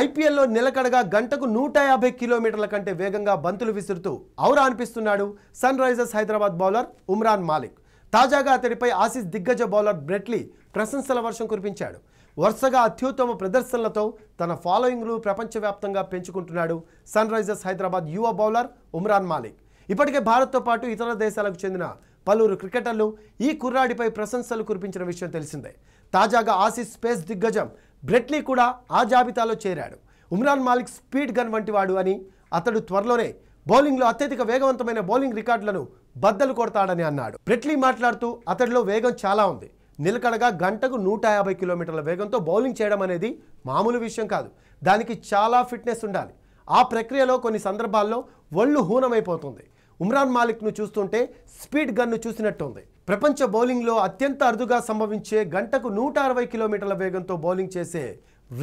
ఐపీఎల్లో నిలకడగా గంటకు నూట యాభై కిలోమీటర్ల కంటే వేగంగా బంతులు విసురుతూ ఔరా అనిపిస్తున్నాడు Sunrisers Hyderabad bowler Umran Malik తాజాగా అతడిపై ఆసీస్ దిగ్గజ బౌలర్ బ్రెట్లీ ప్రశంసల వర్షం కురిపించాడు వరుసగా అత్యుత్తమ ప్రదర్శనలతో తన ఫాలోయింగ్లు ప్రపంచవ్యాప్తంగా పెంచుకుంటున్నాడు సన్ రైజర్స్ హైదరాబాద్ యువ బౌలర్ ఉమ్రాన్ మాలిక్ ఇప్పటికే భారత్తో పాటు ఇతర దేశాలకు చెందిన పలువురు క్రికెటర్లు ఈ కుర్రాడిపై ప్రశంసలు కురిపించిన విషయం తెలిసిందే తాజాగా ఆసీస్ స్పేస్ దిగ్గజం బ్రెట్లీ కూడా ఆ జాబితాలో చేరాడు ఉమ్రాన్ మాలిక్ స్పీడ్ గన్ వంటివాడు అని అతడు త్వరలోనే బౌలింగ్లో అత్యధిక వేగవంతమైన బౌలింగ్ రికార్డులను బద్దలు కొడతాడని అన్నాడు బ్రెట్లీ మాట్లాడుతూ అతడిలో వేగం చాలా ఉంది నిలకడగా గంటకు నూట యాభై కిలోమీటర్ల వేగంతో బౌలింగ్ చేయడం అనేది మామూలు విషయం కాదు దానికి చాలా ఫిట్నెస్ ఉండాలి ఆ ప్రక్రియలో కొన్ని సందర్భాల్లో ఒళ్ళు హూనమైపోతుంది ఉమ్రాన్ మాలిక్ను చూస్తుంటే స్పీడ్ గన్ను చూసినట్టు ఉంది ప్రపంచ బౌలింగ్లో అత్యంత అరుదుగా సంభవించే గంటకు నూట అరవై కిలోమీటర్ల వేగంతో బౌలింగ్ చేసే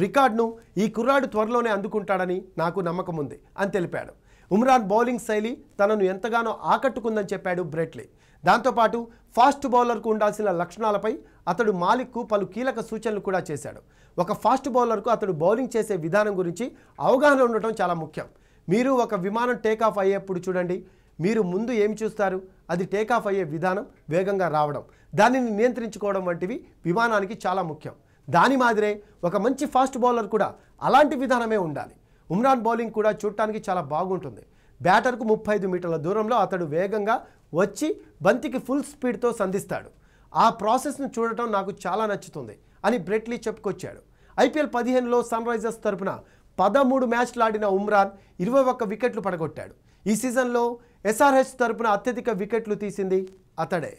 రికార్డును ఈ కుర్రాడు త్వరలోనే అందుకుంటాడని నాకు నమ్మకం ఉంది అని తెలిపాడు ఉమ్రాన్ బౌలింగ్ శైలి తనను ఎంతగానో ఆకట్టుకుందని చెప్పాడు బ్రెట్లీ దాంతోపాటు ఫాస్ట్ బౌలర్కు ఉండాల్సిన లక్షణాలపై అతడు మాలిక్కు పలు కీలక సూచనలు కూడా చేశాడు ఒక ఫాస్ట్ బౌలర్కు అతడు బౌలింగ్ చేసే విధానం గురించి అవగాహన ఉండటం చాలా ముఖ్యం మీరు ఒక విమానం టేకాఫ్ అయ్యేప్పుడు చూడండి మీరు ముందు ఏమి చూస్తారు అది టేకాఫ్ అయ్యే విధానం వేగంగా రావడం దానిని నియంత్రించుకోవడం వంటివి విమానానికి చాలా ముఖ్యం దాని మాదిరే ఒక మంచి ఫాస్ట్ బౌలర్ కూడా అలాంటి విధానమే ఉండాలి ఉమ్రాన్ బౌలింగ్ కూడా చూడటానికి చాలా బాగుంటుంది బ్యాటర్కు ముప్పై ఐదు మీటర్ల దూరంలో అతడు వేగంగా వచ్చి బంతికి ఫుల్ స్పీడ్తో సంధిస్తాడు ఆ ప్రాసెస్ను చూడటం నాకు చాలా నచ్చుతుంది అని బ్రెట్లీ చెప్పుకొచ్చాడు ఐపీఎల్ పదిహేనులో సన్ రైజర్స్ తరపున పదమూడు మ్యాచ్లు ఆడిన ఉమ్రాన్ ఇరవై ఒక్క వికెట్లు పడగొట్టాడు ఈ సీజన్లో ఎస్ఆర్హెచ్ తరపున అత్యధిక వికెట్లు తీసింది అతడే